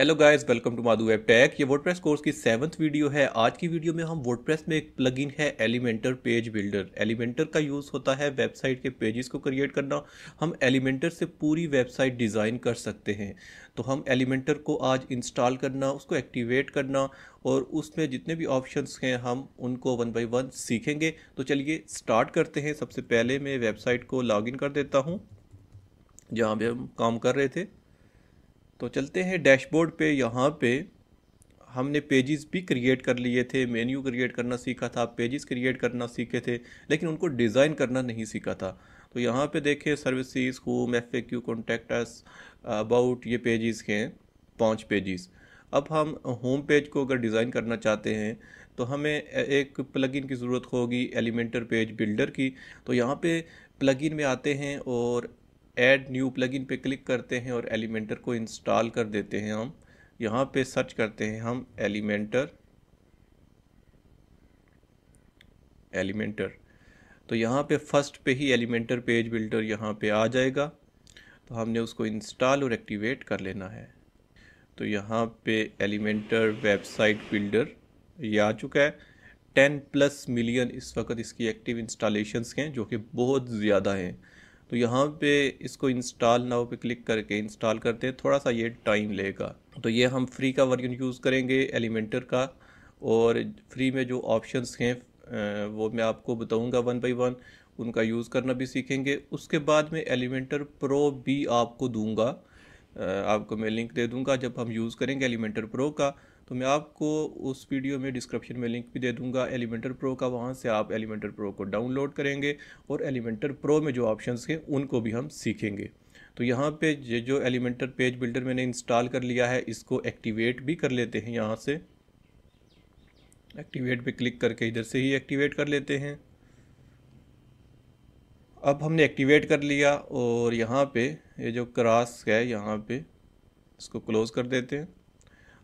hello guys welcome to Madhu web tech ये WordPress course की seventh video है आज की वीडियो में हम वर्डप्रेस में एक प्लगइन है एलिमेंटर पेज बिल्डर एलिमेंटर का यूज़ होता है वेबसाइट के पेजेस को क्रिएट करना हम एलिमेंटर से पूरी वेबसाइट डिज़ाइन कर सकते हैं तो हम एलिमेंटर को आज इंस्टॉल करना उसको एक्टिवेट करना और उसमें जितने भी ऑप्शन हैं हम उनको वन बाई वन सीखेंगे तो चलिए स्टार्ट करते हैं सबसे पहले मैं वेबसाइट को लॉगिन कर देता हूँ जहाँ पर हम काम कर रहे थे तो चलते हैं डैशबोर्ड पे यहाँ पे हमने पेजेस भी क्रिएट कर लिए थे मेन्यू क्रिएट करना सीखा था पेजेस क्रिएट करना सीखे थे लेकिन उनको डिज़ाइन करना नहीं सीखा था तो यहाँ पे देखें services home F A Q contacts about ये पेजेस के हैं पाँच पेजेस अब हम होम पेज को अगर डिज़ाइन करना चाहते हैं तो हमें एक प्लगइन की ज़रूरत होगी एलिमेंटर पेज बिल्डर की तो यहाँ पे प्लगइन में आते हैं और ऐड न्यू प्लगइन पे क्लिक करते हैं और एलिमेंटर को इंस्टॉल कर देते हैं हम यहाँ पे सर्च करते हैं हम एलिमेंटर एलिमेंटर तो यहाँ पे फर्स्ट पे ही एलिमेंटर पेज बिल्डर यहाँ पे आ जाएगा तो हमने उसको इंस्टॉल और एक्टिवेट कर लेना है तो यहाँ पे एलिमेंटर वेबसाइट बिल्डर ये आ चुका है टेन प्लस मिलियन इस वक्त इसकी एक्टिव इंस्टॉलेशंस हैं जो कि बहुत ज़्यादा हैं तो यहाँ पे इसको इंस्टॉल नाउ पे क्लिक करके इंस्टॉल करते हैं थोड़ा सा ये टाइम लेगा तो ये हम फ्री का वर्जन यूज़ करेंगे एलिमेंटर का और फ्री में जो ऑप्शंस हैं वो मैं आपको बताऊंगा वन बाय वन उनका यूज़ करना भी सीखेंगे उसके बाद में एलिमेंटर प्रो भी आपको दूँगा आपको मैं लिंक दे दूँगा जब हम यूज़ करेंगे एलिमेंटर प्रो का तो मैं आपको उस वीडियो में डिस्क्रिप्शन में लिंक भी दे दूंगा एलिमेंटर प्रो का वहाँ से आप एलिमेंटर प्रो को डाउनलोड करेंगे और एलिमेंटर प्रो में जो ऑप्शन हैं उनको भी हम सीखेंगे तो यहाँ पे ये जो एलिमेंटर पेज बिल्डर मैंने इंस्टॉल कर लिया है इसको एक्टिवेट भी कर लेते हैं यहाँ से एक्टिवेट पे क्लिक करके इधर से ही एक्टिवेट कर लेते हैं अब हमने एक्टिवेट कर लिया और यहाँ पे ये जो क्रॉस है यहाँ पे इसको क्लोज़ कर देते हैं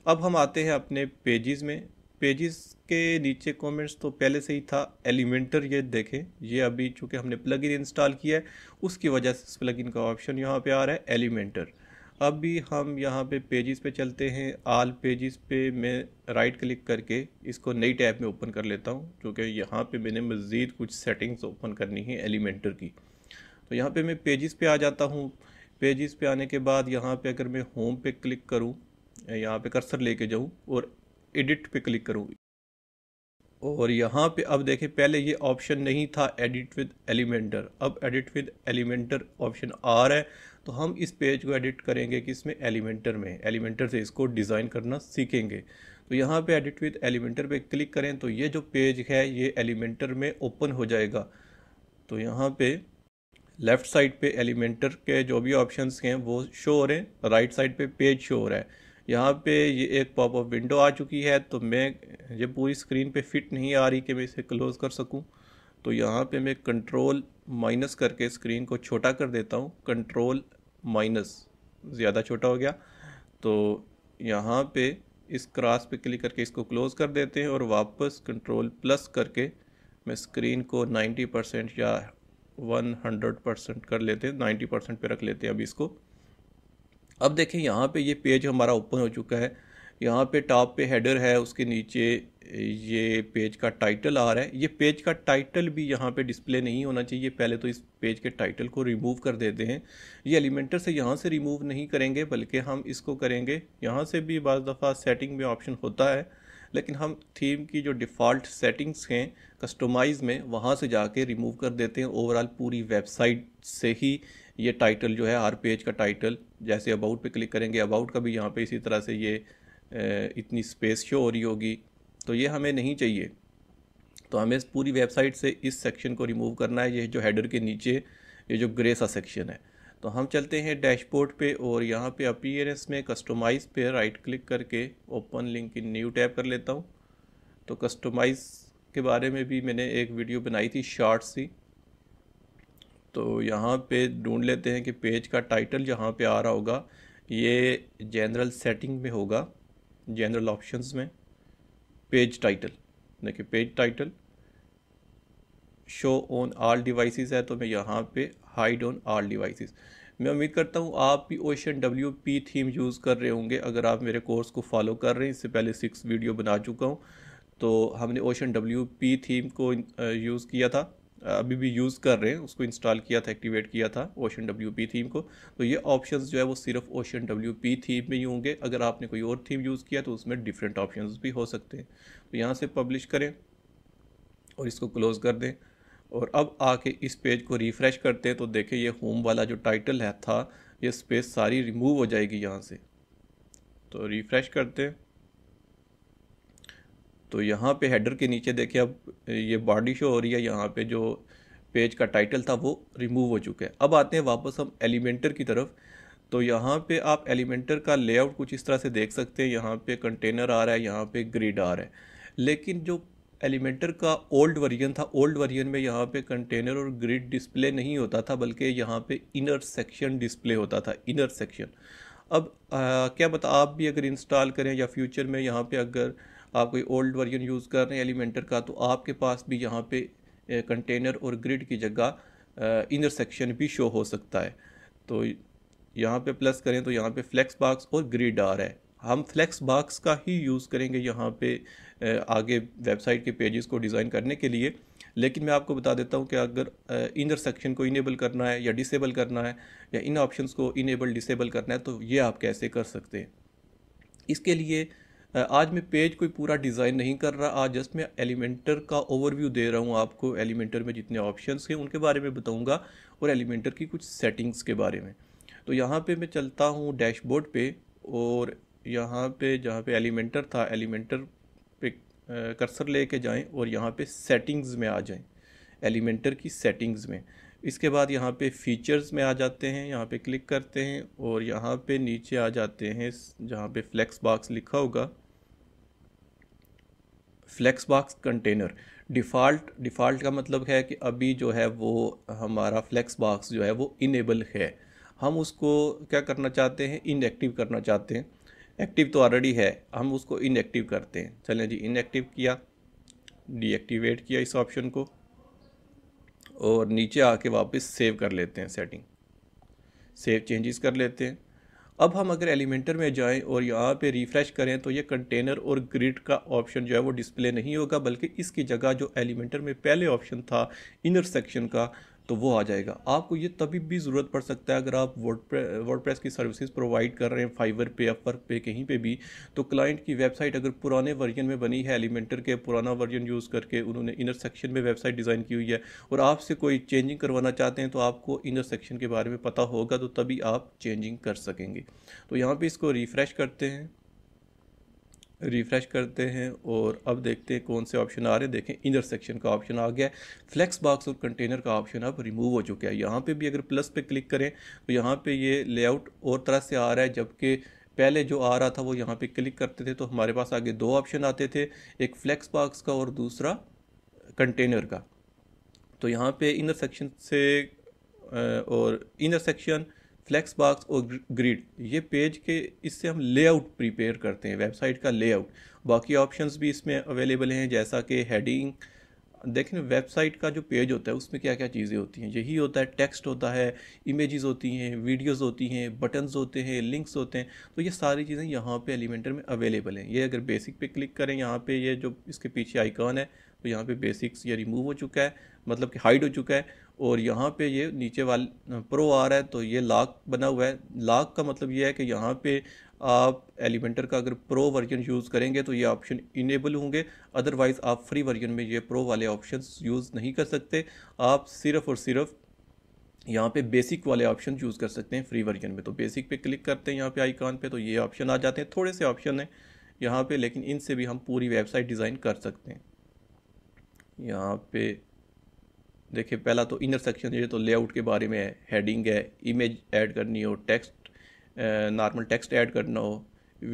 अब हम आते हैं अपने पेजेस में पेजेस के नीचे कमेंट्स तो पहले से ही था एलिमेंटर ये देखें ये अभी चूँकि हमने प्लगइन इंस्टॉल किया है उसकी वजह से इस प्लगइन का ऑप्शन यहाँ पे आ रहा है एलिमेंटर अब भी हम यहाँ पे पेजेस पे चलते हैं आल पेजेस पे मैं राइट क्लिक करके इसको नई टैब में ओपन कर लेता हूँ क्योंकि यहाँ पे मैंने मज़ीद कुछ सेटिंग्स ओपन करनी है एलिमेंटर की तो यहाँ पे मैं पेजेस पे आ जाता हूँ पेजेस पे आने के बाद यहाँ पे अगर मैं होम पे क्लिक करूँ यहाँ पे कर्सर लेके जाऊँ और एडिट पे क्लिक करूँ और यहाँ पे अब देखें पहले ये ऑप्शन नहीं था एडिट विद एलिमेंटर अब एडिट विद एलिमेंटर ऑप्शन आ रहा है तो हम इस पेज को एडिट करेंगे कि इसमें एलिमेंटर में एलिमेंटर से इसको डिज़ाइन करना सीखेंगे तो यहाँ पे एडिट विद एलिमेंटर पे क्लिक करें तो ये जो पेज है ये एलिमेंटर में ओपन हो जाएगा तो यहाँ पे लेफ़्ट साइड पे एलिमेंटर के जो भी ऑप्शंस हैं वो शो हो रहे हैं राइट साइड पे पेज शो हो रहा है यहाँ पे ये एक पॉप ऑफ विंडो आ चुकी है तो मैं ये पूरी स्क्रीन पे फिट नहीं आ रही कि मैं इसे क्लोज़ कर सकूँ तो यहाँ पे मैं कंट्रोल माइनस करके स्क्रीन को छोटा कर देता हूँ कंट्रोल माइनस ज़्यादा छोटा हो गया तो यहाँ पे इस क्रॉस पे क्लिक करके इसको क्लोज़ कर देते हैं और वापस कंट्रोल प्लस करके मैं स्क्रीन को 90 परसेंट या 100 परसेंट कर लेते हैं 90 परसेंट पर रख लेते हैं अभी इसको अब देखें यहाँ पे ये पेज हमारा ओपन हो चुका है यहाँ पे टॉप पे हेडर है उसके नीचे ये पेज का टाइटल आ रहा है ये पेज का टाइटल भी यहाँ पे डिस्प्ले नहीं होना चाहिए पहले तो इस पेज के टाइटल को रिमूव कर देते हैं ये एलिमेंटर से यहाँ से रिमूव नहीं करेंगे बल्कि हम इसको करेंगे यहाँ से भी बज़ दफ़ा सेटिंग में ऑप्शन होता है लेकिन हम थीम की जो डिफ़ॉल्ट सेटिंग्स हैं कस्टमाइज़ में वहाँ से जाके रिमूव कर देते हैं ओवरऑल पूरी वेबसाइट से ही ये टाइटल जो है हर पेज का टाइटल जैसे अबाउट पे क्लिक करेंगे अबाउट का भी यहाँ पे इसी तरह से ये इतनी स्पेस शो हो रही होगी तो ये हमें नहीं चाहिए तो हमें इस पूरी वेबसाइट से इस सेक्शन को रिमूव करना है ये जो हेडर के नीचे ये जो ग्रे सा सेक्शन है तो हम चलते हैं डैशबोर्ड पे और यहाँ पे अपीयरेंस में कस्टमाइज़ पे राइट क्लिक करके open link in new tab कर लेता हूँ तो कस्टमाइज़ के बारे में भी मैंने एक वीडियो बनाई थी शॉर्ट सी तो यहाँ पे ढूंढ लेते हैं कि पेज का टाइटल जहाँ पे आ रहा होगा ये जनरल सेटिंग में होगा जनरल ऑप्शंस में पेज टाइटल देखिए page title show on all devices है तो मैं यहाँ पे हाइड ऑन आल डिवाइसेस मैं उम्मीद करता हूँ आप भी ocean W P theme use कर रहे होंगे अगर आप मेरे कोर्स को फॉलो कर रहे हैं इससे पहले सिक्स वीडियो बना चुका हूँ तो हमने ओशन डब्ल्यू पी थीम को यूज़ किया था अभी भी यूज़ कर रहे हैं उसको इंस्टॉल किया था एक्टिवेट किया था ओशन डब्ल्यू पी थीम को तो ये ऑप्शन जो है वो सिर्फ ओशन डब्ल्यू पी थीम में ही होंगे अगर आपने कोई और थीम यूज़ किया तो उसमें डिफरेंट ऑप्शन भी हो सकते हैं तो यहाँ से पब्लिश करें और इसको क्लोज़ कर दें और अब आके इस पेज को रिफ़्रेश करते हैं तो देखें ये होम वाला जो टाइटल है था ये स्पेस सारी रिमूव हो जाएगी यहाँ से तो रिफ़्रेश करते हैं तो यहाँ पे हेडर के नीचे देखिए अब ये बॉडी शो हो रही है यहाँ पे जो पेज का टाइटल था वो रिमूव हो चुका है अब आते हैं वापस हम एलिमेंटर की तरफ तो यहाँ पे आप एलिमेंटर का लेआउट कुछ इस तरह से देख सकते हैं यहाँ पे कंटेनर आ रहा है यहाँ पे ग्रिड आ रहा है लेकिन जो एलिमेंटर का ओल्ड वर्जन था ओल्ड वर्जन में यहाँ पे कंटेनर और ग्रिड डिस्प्ले नहीं होता था बल्कि यहाँ पे इनर सेक्शन डिस्प्ले होता था इनर सेक्शन अब आ, क्या बता आप भी अगर इंस्टॉल करें या फ्यूचर में यहाँ पर अगर आप कोई ओल्ड वर्जन यूज़ कर रहे हैं एलिमेंटर का तो आपके पास भी यहाँ पे कंटेनर और ग्रिड की जगह इनर सेक्शन भी शो हो सकता है तो यहाँ पे प्लस करें तो यहाँ पे फ्लैक्स बॉक्स और ग्रिड आ रहा है हम फ्लैक्स बॉक्स का ही यूज़ करेंगे यहाँ पे आगे वेबसाइट के पेजेस को डिज़ाइन करने के लिए लेकिन मैं आपको बता देता हूँ कि अगर इनर सेक्शन को इनेबल करना है या डिसेबल करना है या इन ऑप्शंस को इनेबल डिसेबल करना है तो ये आप कैसे कर सकते हैं इसके लिए आज मैं पेज कोई पूरा डिज़ाइन नहीं कर रहा आज जस्ट मैं एलिमेंटर का ओवरव्यू दे रहा हूँ आपको एलिमेंटर में जितने ऑप्शंस हैं उनके बारे में बताऊँगा और एलिमेंटर की कुछ सेटिंग्स के बारे में तो यहाँ पे मैं चलता हूँ डैशबोर्ड पे और यहाँ पे जहाँ पे एलिमेंटर था एलिमेंटर पे कर्सर कर जाएँ और यहाँ पर सेटिंग्स में आ जाएँ एलिमेंटर की सेटिंग्स में इसके बाद यहाँ पे फीचर्स में आ जाते हैं यहाँ पे क्लिक करते हैं और यहाँ पे नीचे आ जाते हैं जहाँ पे फ्लेक्स बॉक्स लिखा होगा flex box container default default का मतलब है कि अभी जो है वो हमारा फ्लैक्स बॉक्स जो है वो इनेबल है हम उसको क्या करना चाहते हैं इनएक्टिव करना चाहते हैं एक्टिव तो ऑलरेडी है हम उसको इनएक्टिव करते हैं चलें जी इनएक्टिव किया डीएक्टिवेट किया इस ऑप्शन को और नीचे आके वापस सेव कर लेते हैं सेटिंग सेव चेंजेस कर लेते हैं अब हम अगर एलिमेंटर में जाएं और यहाँ पे रिफ़्रेश करें तो ये कंटेनर और ग्रिड का ऑप्शन जो है वो डिस्प्ले नहीं होगा बल्कि इसकी जगह जो एलिमेंटर में पहले ऑप्शन था इनर सेक्शन का तो वो आ जाएगा आपको ये तभी भी ज़रूरत पड़ सकता है अगर आप वर्ड प्रेस की सर्विसेज प्रोवाइड कर रहे हैं फाइवर पे अपवर्क पे कहीं पे भी तो क्लाइंट की वेबसाइट अगर पुराने वर्जन में बनी है एलिमेंटर के पुराना वर्जन यूज़ करके उन्होंने इनर सेक्शन में वेबसाइट डिज़ाइन की हुई है और आपसे कोई चेंजिंग करवाना चाहते हैं तो आपको इनर सेक्शन के बारे में पता होगा तो तभी आप चेंजिंग कर सकेंगे तो यहाँ पर इसको रिफ़्रेश करते हैं रिफ़्रेश करते हैं और अब देखते हैं कौन से ऑप्शन आ रहे हैं देखें इनर सेक्शन का ऑप्शन आ गया है फ्लैक्स बाक्स और कंटेनर का ऑप्शन अब रिमूव हो चुका है यहाँ पे भी अगर प्लस पे क्लिक करें तो यहाँ पे ये लेआउट और तरह से आ रहा है जबकि पहले जो आ रहा था वो यहाँ पे क्लिक करते थे तो हमारे पास आगे दो ऑप्शन आते थे एक फ्लैक्स बाक्स का और दूसरा कंटेनर का तो यहाँ पर इनर सेक्शन से और इनर सेक्शन फ्लैक्स बाक्स और ग्रिड ये पेज के इससे हम लेआउट प्रिपेयर करते हैं वेबसाइट का लेआउट बाकी ऑप्शंस भी इसमें अवेलेबल हैं जैसा कि हेडिंग देखें वेबसाइट का जो पेज होता है उसमें क्या क्या चीज़ें होती हैं यही होता है टेक्स्ट होता है इमेजेस होती हैं वीडियोस होती हैं बटन्स होते हैं लिंक्स होते हैं तो ये सारी चीज़ें यहाँ पे एलिमेंटर में अवेलेबल हैं ये अगर बेसिक पे क्लिक करें यहाँ पे ये जो इसके पीछे आइकॉन है तो यहाँ पे बेसिक्स ये रिमूव हो चुका है मतलब कि हाइड हो चुका है और यहाँ पे ये नीचे वाले प्रो आ रहा है तो ये लाक बना हुआ है लाक का मतलब ये है कि यहाँ पे आप एलिमेंटर का अगर प्रो वर्जन यूज़ करेंगे तो ये ऑप्शन इनेबल होंगे अदरवाइज़ आप फ्री वर्जन में ये प्रो वाले ऑप्शन यूज़ नहीं कर सकते आप सिर्फ़ और सिर्फ़ यहाँ पे बेसिक वाले ऑप्शन यूज़ कर सकते हैं फ्री वर्जन में तो बेसिक पे क्लिक करते हैं यहाँ पे आइकॉन पे तो ये ऑप्शन आ जाते हैं थोड़े से ऑप्शन हैं यहाँ पे लेकिन इनसे भी हम पूरी वेबसाइट डिज़ाइन कर सकते हैं यहाँ पे देखिए पहला तो इनर सेक्शन ये तो लेआउट के बारे में है हेडिंग है इमेज ऐड करनी हो टेक्स्ट नॉर्मल टेक्स्ट ऐड करना हो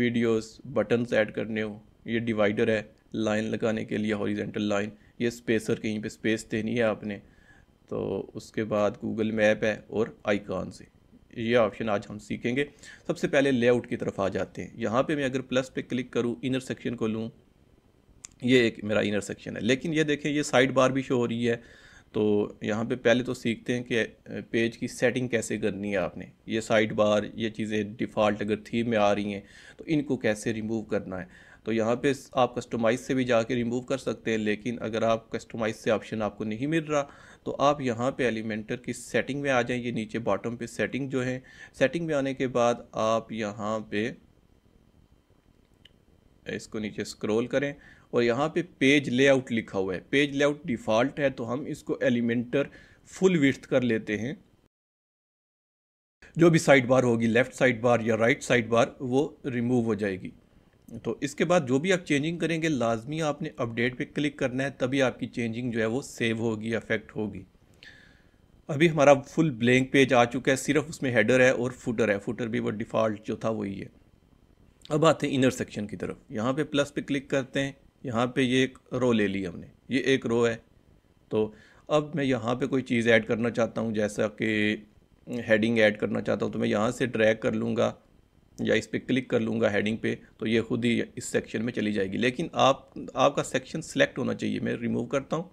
वीडियोस बटन्स ऐड करने हो ये डिवाइडर है लाइन लगाने के लिए हॉरिजेंटल लाइन ये स्पेसर कहीं पे स्पेस देनी है आपने तो उसके बाद गूगल मैप है और आइकॉन से ये ऑप्शन आज हम सीखेंगे सबसे पहले लेआउट की तरफ आ जाते हैं यहाँ पे मैं अगर प्लस पे क्लिक करूँ इनर सेक्शन को लूँ ये एक मेरा इनर सेक्शन है लेकिन ये देखें ये साइड बार भी शो हो रही है तो यहाँ पे पहले तो सीखते हैं कि पेज की सेटिंग कैसे करनी है आपने ये साइड बार ये चीज़ें डिफ़ॉल्ट अगर थीम में आ रही हैं तो इनको कैसे रिमूव करना है तो यहाँ पे आप कस्टमाइज़ से भी जाके रिमूव कर सकते हैं लेकिन अगर आप कस्टमाइज़ से ऑप्शन आपको नहीं मिल रहा तो आप यहाँ पे एलिमेंटर की सेटिंग में आ जाएं ये नीचे बॉटम पे सेटिंग जो है सेटिंग में आने के बाद आप यहाँ पे इसको नीचे स्क्रॉल करें और यहाँ पे पेज लेआउट लिखा हुआ है पेज लेआउट डिफ़ॉल्ट है तो हम इसको एलिमेंटर फुल विथ कर लेते हैं जो भी साइड बार होगी लेफ़्ट साइड बार या राइट साइड बार वो रिमूव हो जाएगी तो इसके बाद जो भी आप चेंजिंग करेंगे लाजमी आपने अपडेट पे क्लिक करना है तभी आपकी चेंजिंग जो है वो सेव होगी अफेक्ट होगी अभी हमारा फुल ब्लैंक पेज आ चुका है सिर्फ उसमें हेडर है और फुटर है फुटर भी वो डिफ़ॉल्ट जो था वही है अब आते हैं इनर सेक्शन की तरफ यहाँ पे प्लस पे क्लिक करते हैं यहाँ पे ये एक रो ले ली हमने ये एक रो है तो अब मैं यहाँ पे कोई चीज़ ऐड करना चाहता हूँ जैसा कि हेडिंग ऐड करना चाहता हूँ तो मैं यहाँ से ड्रैग कर लूँगा या इस पर क्लिक कर लूँगा हेडिंग पे तो ये खुद ही इस सेक्शन में चली जाएगी लेकिन आप आपका सेक्शन सेलेक्ट होना चाहिए मैं रिमूव करता हूँ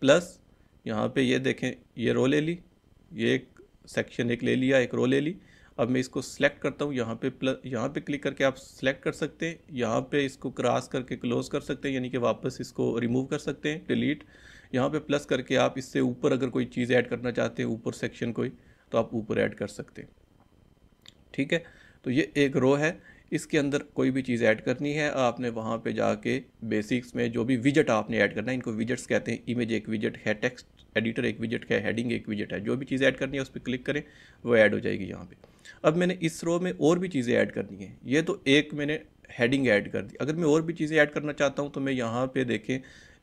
प्लस यहाँ पे ये देखें ये रो ले ली ये एक सेक्शन एक ले लिया एक रो ले ली अब मैं इसको सिलेक्ट करता हूँ यहाँ पे प्लस यहाँ पे क्लिक करके आप सिलेक्ट कर सकते हैं यहाँ पे इसको क्रॉस करके क्लोज कर सकते हैं यानी कि वापस इसको रिमूव कर सकते हैं डिलीट यहाँ पे प्लस करके आप इससे ऊपर अगर कोई चीज़ ऐड करना चाहते हैं ऊपर सेक्शन कोई तो आप ऊपर ऐड कर सकते हैं ठीक है तो ये एक रो है इसके अंदर कोई भी चीज़ ऐड करनी है आपने वहाँ पे जाके बेसिक्स में जो भी विजट आपने ऐड करना है इनको विजट्स कहते हैं इमेज एक विजट है टेक्स्ट एडिटर एक विजट है हेडिंग एक विजट है जो भी चीज़ ऐड करनी है उस पर क्लिक करें वो ऐड हो जाएगी यहाँ पर अब मैंने इस रो में और भी चीज़ें ऐड करनी है ये तो एक मैंने हेडिंग ऐड कर दी अगर मैं और भी चीज़ें ऐड करना चाहता हूँ तो मैं यहाँ पे देखें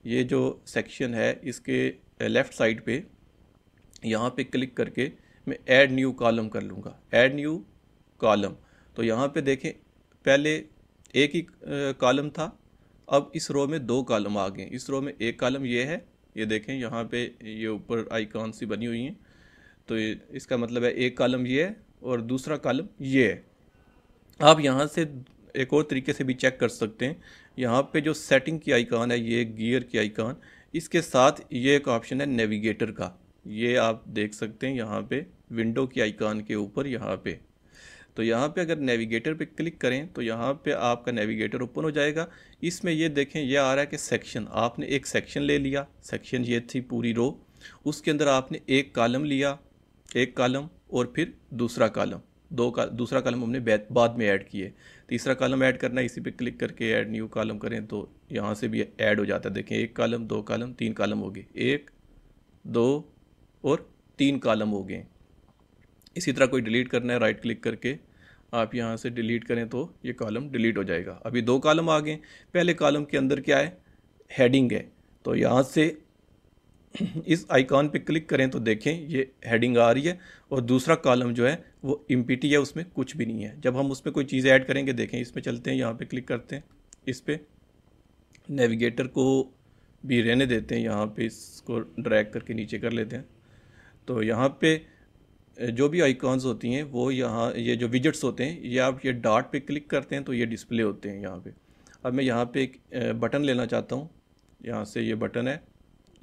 ये जो सेक्शन है इसके लेफ़्ट साइड पे यहाँ पे क्लिक करके मैं ऐड न्यू कॉलम कर लूँगा ऐड न्यू कॉलम तो यहाँ पे देखें पहले एक ही कॉलम था अब इस रो में दो कॉलम आ गए इस रो में एक कॉलम ये है ये देखें यहाँ पे ये ऊपर आइकॉन सी बनी हुई हैं तो इसका मतलब है एक कॉलम ये है और दूसरा कॉलम ये है आप यहाँ से एक और तरीके से भी चेक कर सकते हैं यहाँ पे जो सेटिंग की आइकान है ये गियर की आइकान इसके साथ ये एक ऑप्शन है नेविगेटर का ये आप देख सकते हैं यहाँ पे विंडो की आइकान के ऊपर यहाँ पे तो यहाँ पे अगर नेविगेटर पे क्लिक करें तो यहाँ पे आपका नेविगेटर ओपन हो जाएगा इसमें ये देखें ये आ रहा है कि सेक्शन आपने एक सेक्शन ले लिया सेक्शन ये थी पूरी रो उसके अंदर आपने एक कॉलम लिया एक कॉलम और फिर दूसरा कालम दो का दूसरा कॉलम हमने बाद में ऐड किए तीसरा कॉलम ऐड करना है इसी पे क्लिक करके ऐड न्यू कॉलम करें तो यहाँ से भी ऐड हो जाता है देखें एक कॉलम दो कॉलम तीन कॉलम हो गए एक दो और तीन कॉलम हो गए इसी तरह कोई डिलीट करना है राइट क्लिक करके आप यहाँ से डिलीट करें तो ये कॉलम डिलीट हो जाएगा अभी दो कॉलम आ गए पहले कॉलम के अंदर क्या है हेडिंग है तो यहाँ से इस आइकॉन पे क्लिक करें तो देखें ये हेडिंग आ रही है और दूसरा कॉलम जो है वो एम है उसमें कुछ भी नहीं है जब हम उसमें कोई चीज़ ऐड करेंगे देखें इसमें चलते हैं यहाँ पे क्लिक करते हैं इस पर नेविगेटर को भी रहने देते हैं यहाँ पे इसको ड्रैग करके नीचे कर लेते हैं तो यहाँ पे जो भी आइकॉन्स होती हैं वो यहाँ ये जो विजट्स होते हैं ये आप ये डाट पे क्लिक करते हैं तो ये डिस्प्ले होते हैं यहाँ पे अब मैं यहाँ पे एक बटन लेना चाहता हूँ यहाँ से ये बटन है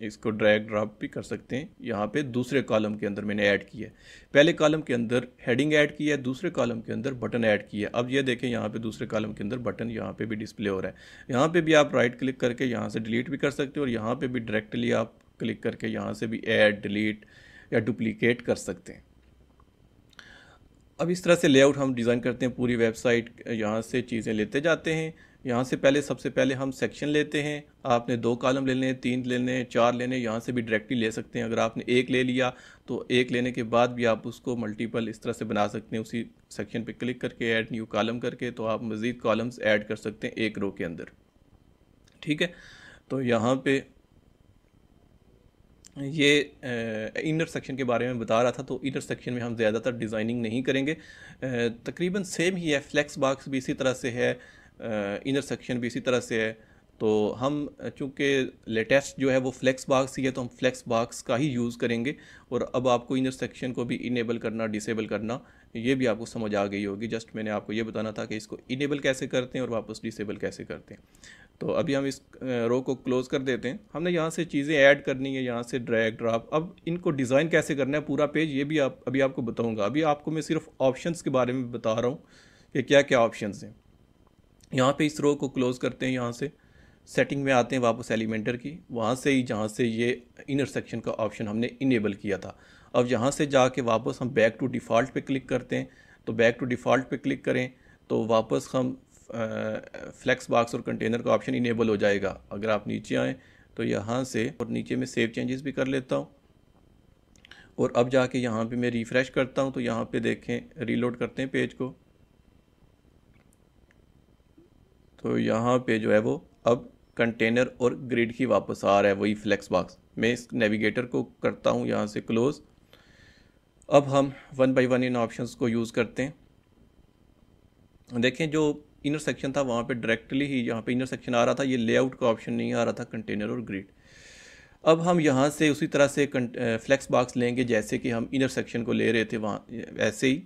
इसको ड्रैग ड्रॉप भी कर सकते हैं यहाँ पे दूसरे कॉलम के अंदर मैंने ऐड किया है पहले कॉलम के अंदर हेडिंग ऐड की है दूसरे कॉलम के अंदर बटन ऐड किया है अब ये देखें यहाँ पे दूसरे कॉलम के अंदर बटन यहाँ पे भी डिस्प्ले हो रहा है यहाँ पे भी आप राइट क्लिक करके यहाँ से डिलीट भी कर सकते हैं और यहाँ पर भी डायरेक्टली आप क्लिक करके यहाँ से भी ऐड डिलीट या डुप्लीकेट कर सकते हैं अब इस तरह से लेआउट हम डिज़ाइन करते हैं पूरी वेबसाइट यहाँ से चीज़ें लेते जाते हैं यहाँ से पहले सबसे पहले हम सेक्शन लेते हैं आपने दो कॉलम लेने तीन लेने चार लेने यहाँ से भी डायरेक्टली ले सकते हैं अगर आपने एक ले लिया तो एक लेने के बाद भी आप उसको मल्टीपल इस तरह से बना सकते हैं उसी सेक्शन पे क्लिक करके ऐड न्यू कॉलम करके तो आप मज़ीद कॉलम्स ऐड कर सकते हैं एक रो के अंदर ठीक है तो यहाँ पर ये इनर सेक्शन के बारे में बता रहा था तो इनर सेक्शन में हम ज़्यादातर डिज़ाइनिंग नहीं करेंगे तकरीबन सेम ही है फ्लैक्स बॉक्स भी इसी तरह से है इनर सेक्शन भी इसी तरह से है तो हम चूँकि लेटेस्ट जो है वो फ्लैक्स बॉक्स ही है तो हम फ्लैक्स बॉक्स का ही यूज़ करेंगे और अब आपको इनर सेक्शन को भी इनेबल करना डिसेबल करना ये भी आपको समझ आ गई होगी जस्ट मैंने आपको ये बताना था कि इसको इनेबल कैसे करते हैं और वापस डिसेबल कैसे करते हैं तो अभी हम इस रो को क्लोज़ कर देते हैं हमने यहाँ से चीज़ें ऐड करनी है यहाँ से ड्रैग ड्रॉप अब इनको डिज़ाइन कैसे करना है पूरा पेज ये भी आप अभी आपको बताऊँगा अभी आपको मैं सिर्फ ऑप्शन के बारे में बता रहा हूँ कि क्या क्या ऑप्शन हैं यहाँ पर इस रो को क्लोज़ करते हैं यहाँ से सेटिंग में आते हैं वापस एलिमेंटर की वहाँ से ही जहाँ से ये इनर सेक्शन का ऑप्शन हमने इनेबल किया था अब यहाँ से जाके वापस हम बैक टू डिफ़ॉल्ट पे क्लिक करते हैं तो बैक टू डिफ़ॉल्ट पे क्लिक करें तो वापस हम फ्लैक्स बाक्स और कंटेनर का ऑप्शन इनेबल हो जाएगा अगर आप नीचे आएँ तो यहाँ से और नीचे में सेव चेंजेस भी कर लेता हूँ और अब जाके यहाँ पे मैं रिफ़्रेश करता हूँ तो यहाँ पे देखें रीलोड करते हैं पेज को तो यहाँ पे जो है वो अब कंटेनर और ग्रिड की वापस आ रहा है वही फ़्लैक्स बाक्स मैं इस नेविगेटर को करता हूँ यहाँ से क्लोज़ अब हम वन बाई वन इन ऑप्शंस को यूज़ करते हैं देखें जो इनर सेक्शन था वहाँ पे डायरेक्टली ही यहाँ पे इनर सेक्शन आ रहा था ये लेआउट का ऑप्शन नहीं आ रहा था कंटेनर और ग्रिड अब हम यहाँ से उसी तरह से फ्लैक्स बॉक्स लेंगे जैसे कि हम इनर सेक्शन को ले रहे थे वहाँ ऐसे ही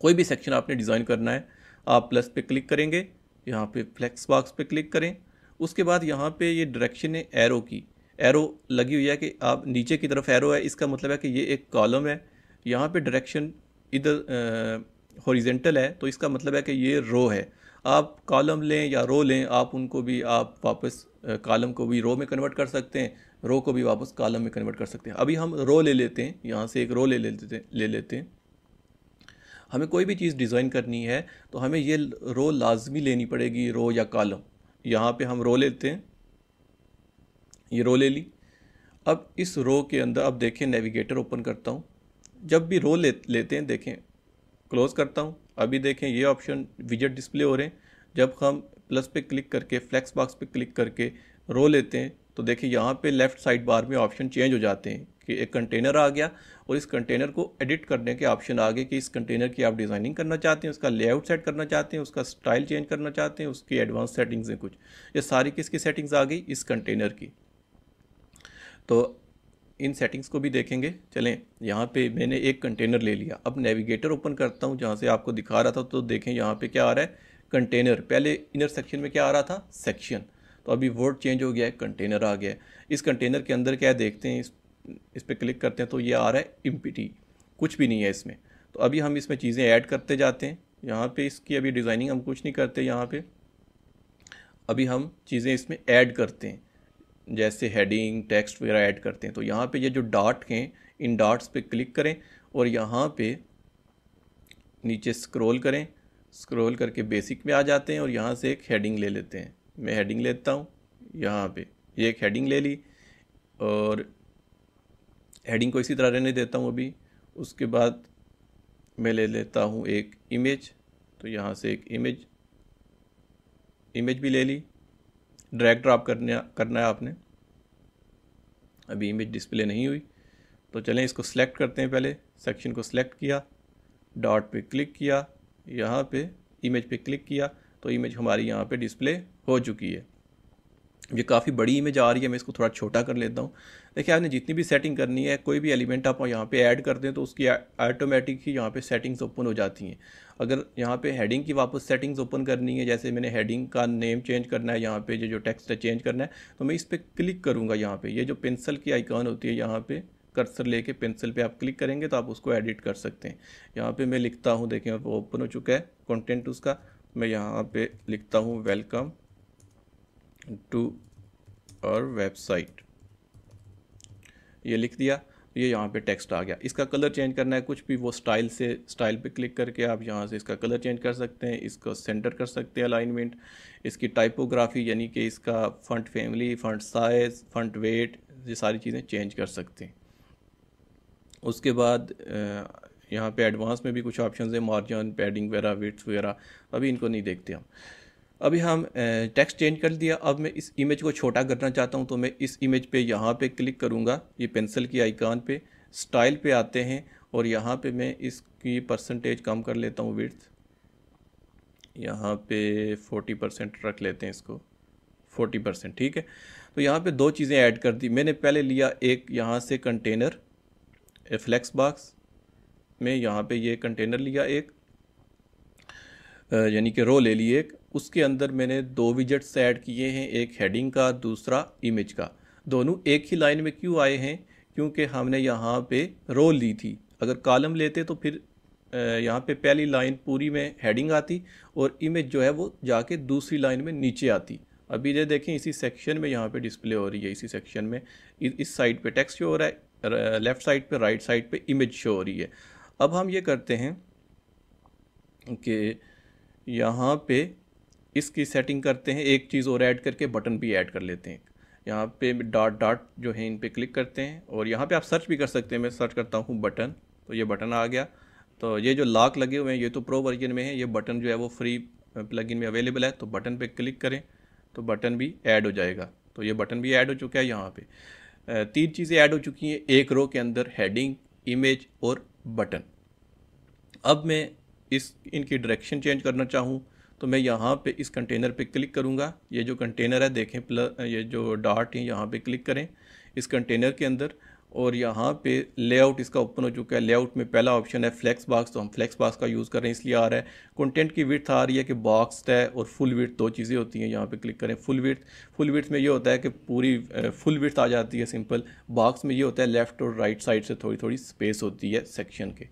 कोई भी सेक्शन आपने डिज़ाइन करना है आप प्लस पे क्लिक करेंगे यहाँ पे फ्लैक्स बॉक्स पे क्लिक करें उसके बाद यहाँ पे ये डायरेक्शन है एरो की एरो लगी हुई है कि आप नीचे की तरफ एरो है इसका मतलब है कि ये एक कॉलम है यहाँ पे डायरेक्शन इधर हॉरिजेंटल है तो इसका मतलब है कि ये रो है आप कॉलम लें या रो लें आप उनको भी आप वापस कॉलम को भी रो में कन्वर्ट कर सकते हैं रो को भी वापस कॉलम में कन्वर्ट कर सकते हैं अभी हम रो ले लेते हैं यहाँ से एक रो ले लेते हैं ले लेते हैं हमें कोई भी चीज़ डिज़ाइन करनी है तो हमें ये रो लाजमी लेनी पड़ेगी रो या कॉलम यहाँ पे हम रो लेते हैं ये रो ले ली अब इस रो के अंदर अब देखें नेविगेटर ओपन करता हूँ जब भी रो ले लेते हैं देखें क्लोज़ करता हूँ अभी देखें ये ऑप्शन विजट डिस्प्ले हो रहे हैं जब हम प्लस पे क्लिक करके फ्लैक्स बॉक्स पे क्लिक करके रो लेते हैं तो देखिए यहाँ पे लेफ़्ट साइड बार में ऑप्शन चेंज हो जाते हैं कि एक कंटेनर आ गया और इस कंटेनर को एडिट करने के ऑप्शन आ गए कि इस कंटेनर की आप डिज़ाइनिंग करना चाहते हैं उसका लेआउट सेट करना चाहते हैं उसका स्टाइल चेंज करना चाहते हैं उसकी एडवांस सेटिंग्स हैं कुछ ये सारी किसकी सेटिंग्स आ गई इस कंटेनर की तो इन सेटिंग्स को भी देखेंगे चलें यहाँ पे मैंने एक कंटेनर ले लिया अब नेविगेटर ओपन करता हूँ जहाँ से आपको दिखा रहा था तो देखें यहाँ पे क्या आ रहा है कंटेनर पहले इनर सेक्शन में क्या आ रहा था सेक्शन तो अभी वर्ड चेंज हो गया है कंटेनर आ गया इस कंटेनर के अंदर क्या है देखते हैं इस इस पर क्लिक करते हैं तो ये आ रहा है इम्पिटी कुछ भी नहीं है इसमें तो अभी हम इसमें चीज़ें ऐड करते जाते हैं यहाँ पर इसकी अभी डिज़ाइनिंग हम कुछ नहीं करते यहाँ पर अभी हम चीज़ें इसमें ऐड करते हैं जैसे हेडिंग टेक्स्ट वगैरह ऐड करते हैं तो यहाँ पे ये जो डॉट हैं इन डॉट्स पे क्लिक करें और यहाँ पे नीचे स्क्रॉल करें स्क्रॉल करके बेसिक में आ जाते हैं और यहाँ से एक हेडिंग ले लेते हैं मैं हेडिंग लेता हूँ यहाँ पे ये एक हेडिंग ले ली और हेडिंग को इसी तरह रहने देता हूँ अभी उसके बाद मैं ले लेता हूँ एक इमेज तो यहाँ से एक इमेज इमेज भी ले ली ड्रैग ड्रॉप करने करना है आपने अभी इमेज डिस्प्ले नहीं हुई तो चलें इसको सिलेक्ट करते हैं पहले सेक्शन को सिलेक्ट किया डॉट पे क्लिक किया यहाँ पे इमेज पे क्लिक किया तो इमेज हमारी यहाँ पे डिस्प्ले हो चुकी है ये काफ़ी बड़ी इमेज आ रही है मैं इसको थोड़ा छोटा कर लेता हूँ देखिए आपने जितनी भी सेटिंग करनी है कोई भी एलिमेंट आप यहाँ पे ऐड कर दें तो उसकी ऑटोमेटिक ही यहाँ पे सेटिंग्स ओपन हो जाती हैं अगर यहाँ पे हेडिंग की वापस सेटिंग्स ओपन करनी है जैसे मैंने हेडिंग का नेम चेंज करना है यहाँ पे जो जो टेक्स्ट है चेंज करना है तो मैं इस पर क्लिक करूँगा यहाँ पर ये जो पेंसिल की आइकॉन होती है यहाँ पर कर्सर लेके पेंसिल पे आप क्लिक करेंगे तो आप उसको एडिट कर सकते हैं यहाँ पे मैं लिखता हूँ देखें ओपन हो चुका है कंटेंट उसका मैं यहाँ पे लिखता हूँ वेलकम टू और वेबसाइट ये लिख दिया ये यहाँ पे टेक्स्ट आ गया इसका कलर चेंज करना है कुछ भी वो स्टाइल से स्टाइल पे क्लिक करके आप यहाँ से इसका कलर चेंज कर सकते हैं इसको सेंटर कर सकते हैं अलाइनमेंट इसकी टाइपोग्राफी यानी कि इसका font family font size font weight ये सारी चीज़ें चेंज कर सकते हैं उसके बाद यहाँ पे एडवांस में भी कुछ ऑप्शन है मार्जन पैडिंग वगैरह वेट्स वगैरह अभी इनको नहीं देखते हम अभी हम टेक्स्ट चेंज कर दिया अब मैं इस इमेज को छोटा करना चाहता हूँ तो मैं इस इमेज पे यहाँ पे क्लिक करूँगा ये पेंसिल की आइकान पे स्टाइल पे आते हैं और यहाँ पे मैं इसकी परसेंटेज कम कर लेता हूँ विर्थ यहाँ पे फोर्टी परसेंट रख लेते हैं इसको फोर्टी परसेंट ठीक है तो यहाँ पे दो चीज़ें ऐड कर दी मैंने पहले लिया एक यहाँ से कंटेनर फ्लैक्स बाक्स में यहाँ पर ये कंटेनर लिया एक यानी कि रो ले ली एक उसके अंदर मैंने दो विजट्स ऐड किए हैं एक हेडिंग का दूसरा इमेज का दोनों एक ही लाइन में क्यों आए हैं क्योंकि हमने यहाँ पे रो ली थी अगर कॉलम लेते तो फिर यहाँ पे पहली लाइन पूरी में हेडिंग आती और इमेज जो है वो जाके दूसरी लाइन में नीचे आती अभी ये देखें इसी सेक्शन में यहाँ पे डिस्प्ले हो रही है इसी सेक्शन में इस साइड पे टेक्स्ट शो हो रहा है लेफ़्ट साइड पे राइट साइड पे इमेज शो हो रही है अब हम ये करते हैं कि यहाँ पे इसकी सेटिंग करते हैं एक चीज़ और ऐड करके बटन भी ऐड कर लेते हैं यहाँ पे डॉट डॉट जो है इन पे क्लिक करते हैं और यहाँ पे आप सर्च भी कर सकते हैं मैं सर्च करता हूँ बटन तो ये बटन आ गया तो ये जो लॉक लगे हुए हैं ये तो प्रो वर्जन में है ये बटन जो है वो फ्री प्लगइन में अवेलेबल है तो बटन पे क्लिक करें तो बटन भी ऐड हो जाएगा तो ये बटन भी ऐड हो चुका है यहाँ पे तीन चीज़ें ऐड हो चुकी हैं एक रो के अंदर हेडिंग इमेज और बटन अब मैं इस इनकी डायरेक्शन चेंज करना चाहूँ तो मैं यहाँ पे इस कंटेनर पे क्लिक करूँगा ये जो कंटेनर है देखें प्लस ये जो डॉट है यहाँ पे क्लिक करें इस कंटेनर के अंदर और यहाँ पे लेआउट इसका ओपन हो चुका है लेआउट में पहला ऑप्शन है फ्लैक्स बॉक्स तो हम फ्लैक्स बॉक्स का यूज़ कर रहे हैं इसलिए आ रहा है कंटेंट की विर्थ आ रही है कि बॉक्स है और फुल विर्थ दो चीज़ें होती हैं यहाँ पे क्लिक करें फुल विर्थ फुल विर्थ में ये होता है कि पूरी फुल विर्थ आ जाती है सिंपल बॉक्स में ये होता है लेफ़्ट और राइट साइड से थोड़ी थोड़ी स्पेस होती है सेक्शन के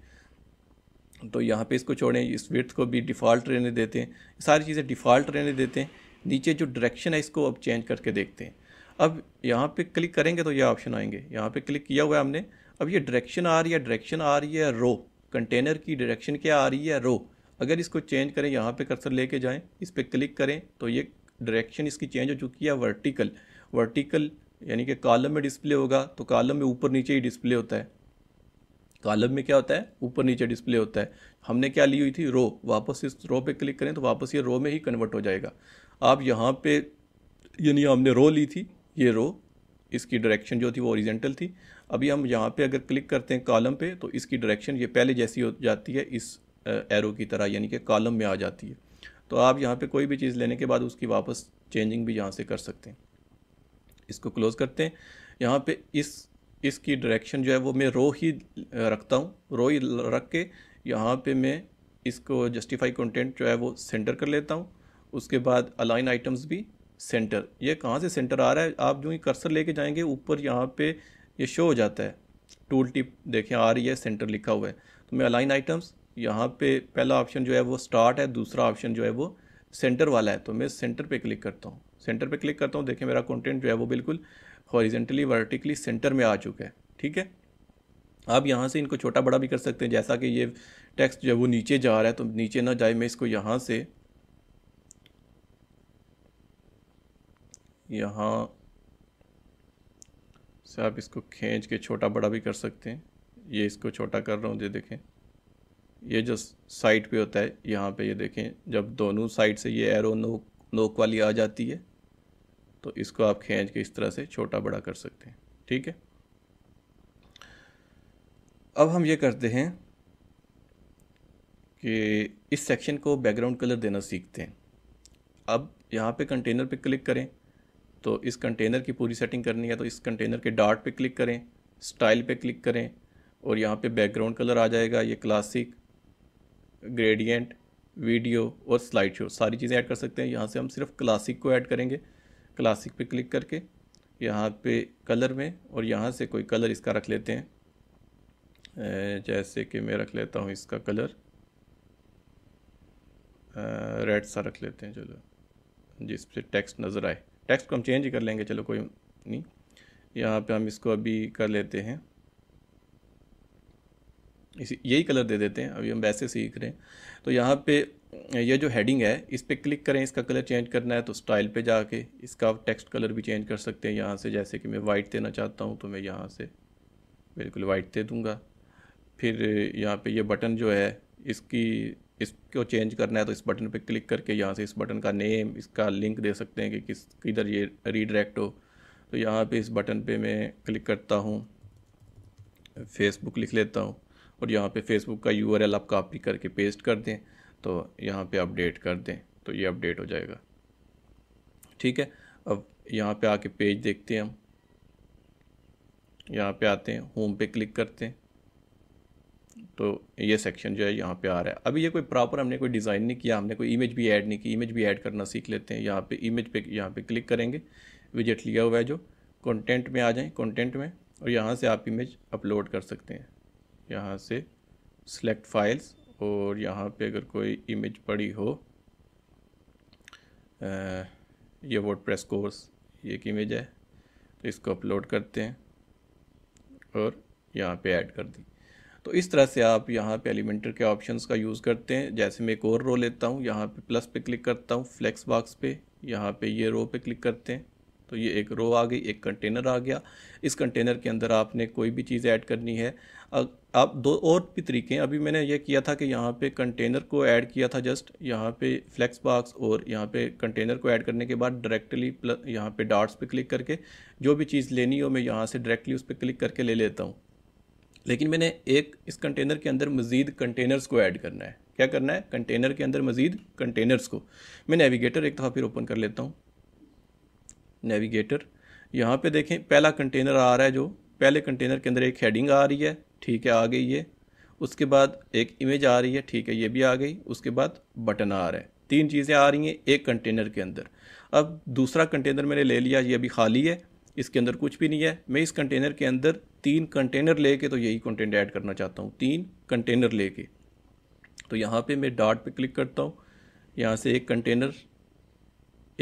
तो यहाँ पे इसको छोड़ें इस विथ को भी डिफ़ॉल्ट रहने देते हैं सारी चीज़ें डिफ़ॉल्ट रहने देते हैं नीचे जो डायरेक्शन है इसको अब चेंज करके देखते हैं अब यहाँ पे क्लिक करेंगे तो ये ऑप्शन आएंगे यहाँ पे क्लिक किया हुआ है हमने अब ये डायरेक्शन आ रही है डायरेक्शन आ रही है रो कंटेनर की डायरेक्शन क्या आ रही है रो अगर इसको चेंज करें यहाँ पर कर्सर लेके जाएँ इस पर क्लिक करें तो ये डायरेक्शन इसकी चेंज हो चुकी है वर्टिकल वर्टिकल यानी कि कॉलम में डिस्प्ले होगा तो कॉलम में ऊपर नीचे ही डिस्प्ले होता है कॉलम में क्या होता है ऊपर नीचे डिस्प्ले होता है हमने क्या ली हुई थी रो वापस इस रो पे क्लिक करें तो वापस ये रो में ही कन्वर्ट हो जाएगा आप यहाँ पे यानी हमने रो ली थी ये रो इसकी डायरेक्शन जो थी वो ओरिजेंटल थी अभी हम यहाँ पे अगर क्लिक करते हैं कॉलम पे तो इसकी डायरेक्शन ये पहले जैसी हो जाती है इस एरो की तरह यानी कि कॉलम में आ जाती है तो आप यहाँ पे कोई भी चीज़ लेने के बाद उसकी वापस चेंजिंग भी यहाँ से कर सकते हैं इसको क्लोज़ करते हैं यहाँ पे इस इसकी डायरेक्शन जो है वो मैं रो ही रखता हूँ रो ही रख के यहाँ पे मैं इसको जस्टिफाई कंटेंट जो है वो सेंटर कर लेता हूँ उसके बाद अलाइन आइटम्स भी सेंटर ये कहाँ से सेंटर आ रहा है आप जो ही कर्सर लेके जाएंगे ऊपर यहाँ पे ये शो हो जाता है टूल टिप देखें आ रही है सेंटर लिखा हुआ है तो मैं अलाइन आइटम्स यहाँ पे पहला ऑप्शन जो है वो स्टार्ट है दूसरा ऑप्शन जो है वो सेंटर वाला है तो मैं सेंटर पे क्लिक करता हूँ सेंटर पे क्लिक करता हूँ देखें मेरा कंटेंट जो है वो बिल्कुल हॉरिजेंटली वर्टिकली सेंटर में आ चुका है ठीक है आप यहाँ से इनको छोटा बड़ा भी कर सकते हैं जैसा कि ये टेक्स्ट जब वो नीचे जा रहा है तो नीचे ना जाए मैं इसको यहाँ से यहाँ से आप इसको खींच के छोटा बड़ा भी कर सकते हैं ये इसको छोटा कर रहा हूँ ये देखें ये जो साइड पे होता है यहाँ पे ये देखें जब दोनों साइड से ये एरो नोक नोक वाली आ जाती है तो इसको आप खींच के इस तरह से छोटा बड़ा कर सकते हैं ठीक है अब हम ये करते हैं कि इस सेक्शन को बैकग्राउंड कलर देना सीखते हैं अब यहाँ पे कंटेनर पे क्लिक करें तो इस कंटेनर की पूरी सेटिंग करनी है तो इस कंटेनर के डार्ट पे क्लिक करें स्टाइल पे क्लिक करें और यहाँ पे बैकग्राउंड कलर आ जाएगा ये क्लासिक ग्रेडियंट वीडियो और स्लाइड शो सारी चीज़ें ऐड कर सकते हैं यहाँ से हम सिर्फ क्लासिक को ऐड करेंगे क्लासिक पे क्लिक करके यहाँ पे कलर में और यहाँ से कोई कलर इसका रख लेते हैं जैसे कि मैं रख लेता हूँ इसका कलर रेड सा रख लेते हैं चलो जिस पर टेक्स्ट नज़र आए टेक्स्ट को हम चेंज ही कर लेंगे चलो कोई नहीं यहाँ पे हम इसको अभी कर लेते हैं इसी यही कलर दे देते हैं अभी हम वैसे सीख रहे हैं तो यहाँ पे ये जो हेडिंग है इस पर क्लिक करें इसका कलर चेंज करना है तो स्टाइल पे जाके इसका आप टेक्स्ट कलर भी चेंज कर सकते हैं यहाँ से जैसे कि मैं वाइट देना चाहता हूँ तो मैं यहाँ से बिल्कुल वाइट दे दूँगा फिर यहाँ पे ये यह बटन जो है इसकी इसको चेंज करना है तो इस बटन पे क्लिक करके यहाँ से इस बटन का नेम इसका लिंक दे सकते हैं कि किस किधर ये रीडायरेक्ट हो तो यहाँ पर इस बटन पर मैं क्लिक करता हूँ फेसबुक लिख लेता हूँ और यहाँ पर फेसबुक का एल आप कापी करके पेस्ट कर दें तो यहाँ पे अपडेट कर दें तो ये अपडेट हो जाएगा ठीक है अब यहाँ पे आके पेज देखते हैं हम यहाँ पे आते हैं होम पे क्लिक करते हैं तो ये सेक्शन जो है यहाँ पे आ रहा है अभी ये कोई प्रॉपर हमने कोई डिज़ाइन नहीं किया हमने कोई इमेज भी ऐड नहीं की इमेज भी ऐड करना सीख लेते हैं यहाँ पे इमेज पे यहाँ पे क्लिक करेंगे विजेट लिया हुआ है जो कंटेंट में आ जाएं कंटेंट में और यहाँ से आप इमेज अपलोड कर सकते हैं यहाँ से सेलेक्ट फाइल्स और यहाँ पे अगर कोई इमेज पड़ी हो ये वर्ड प्रेस कोर्स ये एक इमेज है तो इसको अपलोड करते हैं और यहाँ पे ऐड कर दी तो इस तरह से आप यहाँ पे एलिमेंटर के ऑप्शंस का यूज़ करते हैं जैसे मैं एक और रो लेता हूँ यहाँ पे प्लस पे क्लिक करता हूँ फ्लेक्स बॉक्स पे यहाँ पे ये रो पे क्लिक करते हैं तो ये एक रो आ गई एक कंटेनर आ गया इस कंटेनर के अंदर आपने कोई भी चीज़ ऐड करनी है आप दो और भी तरीके हैं अभी मैंने ये किया था कि यहाँ पे कंटेनर को ऐड किया था जस्ट यहाँ पे फ्लेक्स बॉक्स और यहाँ पे कंटेनर को ऐड करने के बाद डायरेक्टली यहाँ पर डार्ट्स पर क्लिक करके जो भी चीज़ लेनी हो मैं यहाँ से डायरेक्टली उस पर क्लिक करके ले लेता हूँ लेकिन मैंने एक इस कंटेनर के अंदर मज़ीद कंटेनर्स को ऐड करना है क्या करना है कंटेनर के अंदर मज़ीद कंटेनर्स को मैं नेविगेटर एक दफ़ा फिर ओपन कर लेता हूँ नेविगेटर यहाँ पे देखें पहला कंटेनर आ रहा है जो पहले कंटेनर के अंदर एक हेडिंग आ रही है ठीक है आ गई ये उसके बाद एक इमेज आ रही है ठीक है ये भी आ गई उसके बाद बटन आ रहा है तीन चीज़ें आ रही हैं एक कंटेनर के अंदर अब दूसरा कंटेनर मैंने ले लिया ये अभी खाली है इसके अंदर कुछ भी नहीं है मैं इस कंटेनर के अंदर तीन कंटेनर लेके तो यही कंटेंट ऐड करना चाहता हूँ तीन कंटेनर लेके तो यहाँ पे मैं डाट पे क्लिक करता हूँ यहाँ से एक कंटेनर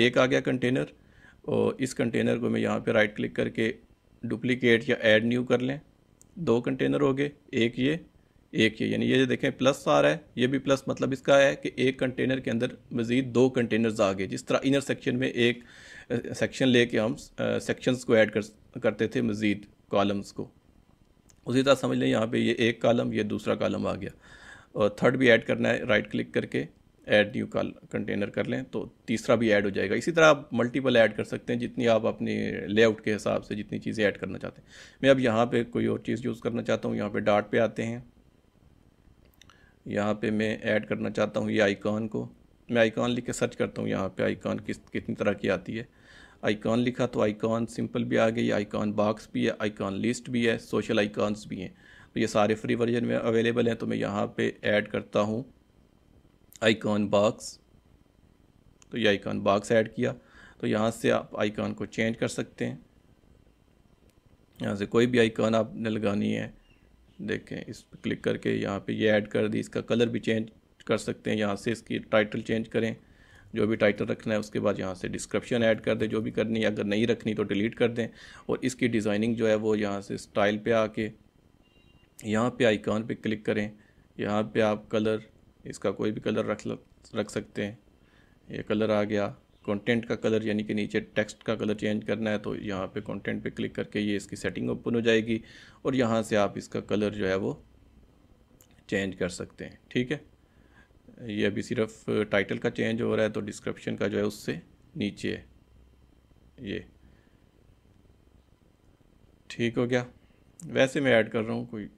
एक आ गया कंटेनर और इस कंटेनर को मैं यहाँ पे राइट क्लिक करके डुप्लीकेट या ऐड न्यू कर लें दो कंटेनर हो गए एक ये एक ये यानी ये देखें प्लस आ रहा है ये भी प्लस मतलब इसका है कि एक कंटेनर के अंदर मज़ीद दो कंटेनर्स आ गए जिस तरह इनर सेक्शन में एक सेक्शन ले हम सेक्शंस को ऐड कर करते थे मज़ीद कॉलम्स को उसी तरह समझ लें यहाँ पे ये एक कॉलम ये दूसरा कॉलम आ गया और थर्ड भी ऐड करना है राइट क्लिक करके ऐड न्यू का कंटेनर कर लें तो तीसरा भी ऐड हो जाएगा इसी तरह आप मल्टीपल ऐड कर सकते हैं जितनी आप अपने लेआउट के हिसाब से जितनी चीज़ें ऐड करना चाहते हैं मैं अब यहाँ पे कोई और चीज़ यूज़ करना चाहता हूँ यहाँ पे डाट पे आते हैं यहाँ पे मैं ऐड करना चाहता हूँ ये आइकॉन को मैं आइकॉन लिख के सर्च करता हूँ यहाँ पर आइकॉन किस कितनी तरह की आती है आइकॉन लिखा तो आइकॉन सिंपल भी आ गई आइकॉन बॉक्स भी है आइकॉन लिस्ट भी है सोशल आइकॉन्स भी हैं तो ये सारे फ्री वर्जन में अवेलेबल हैं तो मैं यहाँ पे ऐड करता हूँ आइकॉन बॉक्स तो ये आइकॉन बॉक्स ऐड किया तो यहाँ से आप आइकॉन को चेंज कर सकते हैं यहाँ से कोई भी आइकॉन आपने लगानी है देखें इस पर क्लिक करके यहाँ पे ये ऐड कर दी इसका कलर भी चेंज कर सकते हैं यहाँ से इसकी टाइटल चेंज करें जो भी टाइटल रखना है उसके बाद यहाँ से डिस्क्रिप्शन ऐड कर दें जो भी करनी है अगर नहीं रखनी तो डिलीट कर दें और इसकी डिज़ाइनिंग जो है वो यहाँ से स्टाइल पे आके यहाँ पे आइकॉन पे क्लिक करें यहाँ पे आप कलर इसका कोई भी कलर रख रख सकते हैं ये कलर आ गया कंटेंट का कलर यानी कि नीचे टेक्स्ट का कलर चेंज करना है तो यहाँ पे कंटेंट पे क्लिक करके ये इसकी सेटिंग ओपन हो जाएगी और यहाँ से आप इसका कलर जो है वो चेंज कर सकते हैं ठीक है ये अभी सिर्फ टाइटल का चेंज हो रहा है तो डिस्क्रिप्शन का जो है उससे नीचे है ये ठीक हो गया वैसे मैं ऐड कर रहा हूँ कोई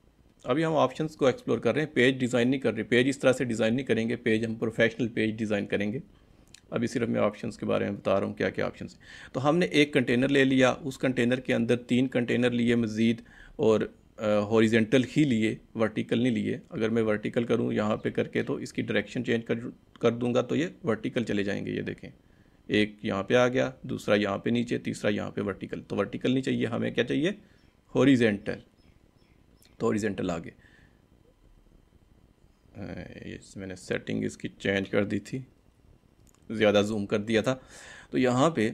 अभी हम ऑप्शंस को एक्सप्लोर कर रहे हैं पेज डिज़ाइन नहीं कर रहे पेज इस तरह से डिज़ाइन नहीं करेंगे पेज हम प्रोफेशनल पेज डिज़ाइन करेंगे अभी सिर्फ मैं ऑप्शंस के बारे में बता रहा हूँ क्या क्या ऑप्शन हैं तो हमने एक कंटेनर ले लिया उस कंटेनर के अंदर तीन कंटेनर लिए मज़ीद और हॉरिजेंटल ही लिए वर्टिकल नहीं लिए अगर मैं वर्टिकल करूँ यहाँ पे करके तो इसकी डायरेक्शन चेंज कर कर दूँगा तो ये वर्टिकल चले जाएंगे ये देखें एक यहाँ पर आ गया दूसरा यहाँ पर नीचे तीसरा यहाँ पर वर्टिकल तो वर्टिकल नहीं चाहिए हमें क्या चाहिए हॉरिजेंटल तो हॉरिजेंटल आ गए मैंने सेटिंग इसकी चेंज कर दी थी ज़्यादा जूम कर दिया था तो यहाँ पे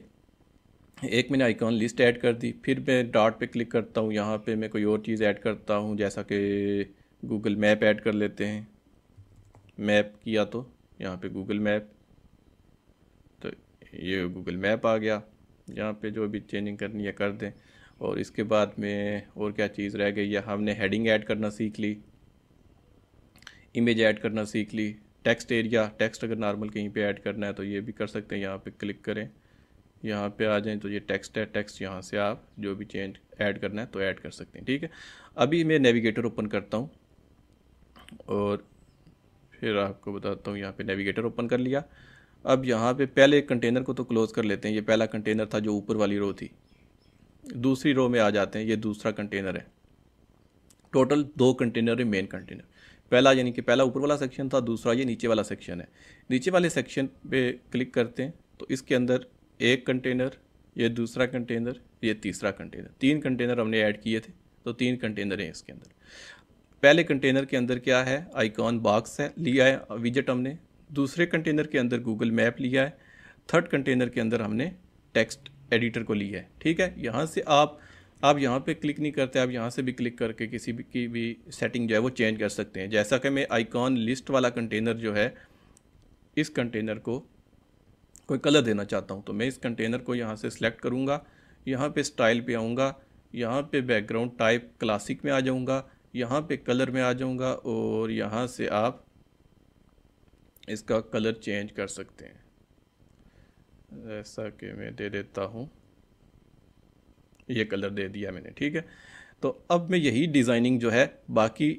एक मैंने आइकॉन लिस्ट ऐड कर दी फिर मैं डॉट पे क्लिक करता हूँ यहाँ पे मैं कोई और चीज़ ऐड करता हूँ जैसा कि गूगल मैप ऐड कर लेते हैं मैप किया तो यहाँ पे गूगल मैप तो ये गूगल मैप आ गया यहाँ पे जो भी चेंजिंग करनी है कर दें और इसके बाद में और क्या चीज़ रह गई है हमने हेडिंग ऐड करना सीख ली इमेज ऐड करना सीख ली टेक्स्ट एरिया टेक्स्ट अगर नॉर्मल कहीं पे ऐड करना है तो ये भी कर सकते हैं यहाँ पे क्लिक करें यहाँ पे आ जाएं तो ये टेक्स्ट है टेक्स्ट यहाँ से आप जो भी चेंज ऐड करना है तो ऐड कर सकते हैं ठीक है अभी मैं नेविगेटर ओपन करता हूँ और फिर आपको बताता हूँ यहाँ पर नेविगेटर ओपन कर लिया अब यहाँ पे पहले कंटेनर को तो क्लोज़ कर लेते हैं ये पहला कंटेनर था जो ऊपर वाली रो थी दूसरी रो में आ जाते हैं ये दूसरा कंटेनर है टोटल दो कंटेनर है मेन कंटेनर पहला यानी कि पहला ऊपर वाला सेक्शन था दूसरा ये नीचे वाला सेक्शन है नीचे वाले सेक्शन पे क्लिक करते हैं तो इसके अंदर एक कंटेनर ये दूसरा कंटेनर ये तीसरा कंटेनर तीन कंटेनर हमने ऐड किए थे तो तीन कंटेनर हैं इसके अंदर पहले कंटेनर के अंदर क्या है आइकॉन बॉक्स है लिया है विजट हमने दूसरे कंटेनर के अंदर गूगल मैप लिया है थर्ड कंटेनर के अंदर हमने टेक्स्ट एडिटर को ली है ठीक है यहाँ से आप आप यहाँ पे क्लिक नहीं करते आप यहाँ से भी क्लिक करके किसी भी की भी सेटिंग जो है वो चेंज कर सकते हैं जैसा कि मैं आइकॉन लिस्ट वाला कंटेनर जो है इस कंटेनर को कोई कलर देना चाहता हूँ तो मैं इस कंटेनर को यहाँ से सिलेक्ट करूँगा यहाँ पे स्टाइल पे आऊँगा यहाँ पे बैकग्राउंड टाइप क्लासिक में आ जाऊँगा यहाँ पे कलर में आ जाऊँगा और यहाँ से आप इसका कलर चेंज कर सकते हैं जैसा कि मैं दे देता हूँ ये कलर दे दिया मैंने ठीक है तो अब मैं यही डिज़ाइनिंग जो है बाकी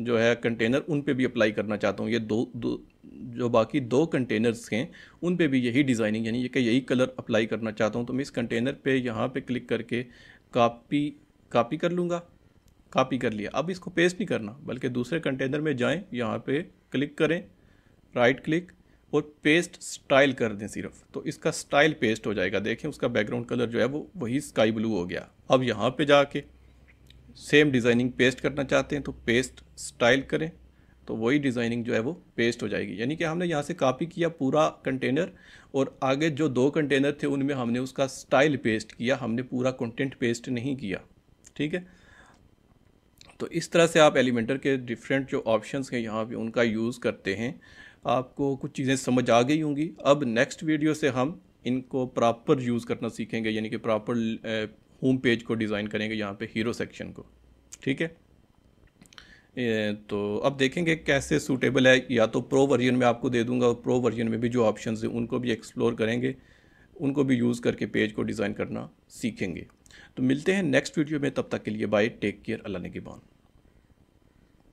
जो है कंटेनर उन पे भी अप्लाई करना चाहता हूँ ये दो दो जो बाकी दो कंटेनर्स हैं उन पे भी यही डिज़ाइनिंग यानी कि यही कलर अप्लाई करना चाहता हूँ तो मैं इस कंटेनर पे यहाँ पे क्लिक करके कापी कापी कर लूँगा कापी कर लिया अब इसको पेस्ट नहीं करना बल्कि दूसरे कंटेनर में जाएँ यहाँ पर क्लिक करें राइट क्लिक और पेस्ट स्टाइल कर दें सिर्फ तो इसका स्टाइल पेस्ट हो जाएगा देखें उसका बैकग्राउंड कलर जो है वो वही स्काई ब्लू हो गया अब यहाँ पे जाके सेम डिज़ाइनिंग पेस्ट करना चाहते हैं तो पेस्ट स्टाइल करें तो वही डिज़ाइनिंग जो है वो पेस्ट हो जाएगी यानी कि हमने यहाँ से कॉपी किया पूरा कंटेनर और आगे जो दो कंटेनर थे उनमें हमने उसका स्टाइल पेस्ट किया हमने पूरा कंटेंट पेस्ट नहीं किया ठीक है तो इस तरह से आप एलिमेंटर के डिफरेंट जो ऑप्शंस हैं यहाँ पे उनका यूज़ करते हैं आपको कुछ चीज़ें समझ आ गई होंगी अब नेक्स्ट वीडियो से हम इनको प्रॉपर यूज़ करना सीखेंगे यानी कि प्रॉपर होम पेज को डिज़ाइन करेंगे यहाँ पे हीरो सेक्शन को ठीक है तो अब देखेंगे कैसे सूटेबल है या तो प्रो वर्जन में आपको दे दूंगा और प्रो वर्जन में भी जो ऑप्शन हैं उनको भी एक्सप्लोर करेंगे उनको भी यूज़ करके पेज को डिज़ाइन करना सीखेंगे तो मिलते हैं नेक्स्ट वीडियो में तब तक के लिए बाय टेक केयर अल्लाह ने की